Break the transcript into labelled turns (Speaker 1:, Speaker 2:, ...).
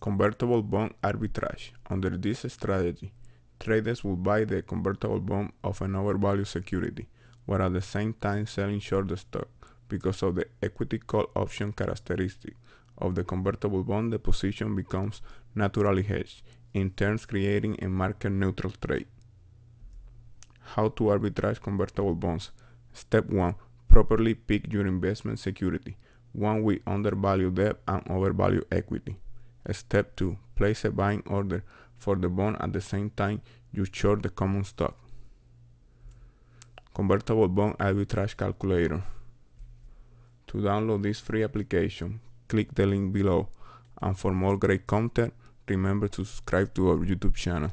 Speaker 1: Convertible bond arbitrage. Under this strategy, traders will buy the convertible bond of an overvalued security, while at the same time selling short the stock because of the equity call option characteristic of the convertible bond, the position becomes naturally hedged, in turn creating a market neutral trade. How to arbitrage convertible bonds. Step 1. Properly pick your investment security. One, we undervalue debt and overvalue equity. Step 2. Place a buying order for the bond at the same time you short the common stock. Convertible Bond Arbitrage Calculator. To download this free application, click the link below. And for more great content, remember to subscribe to our YouTube channel.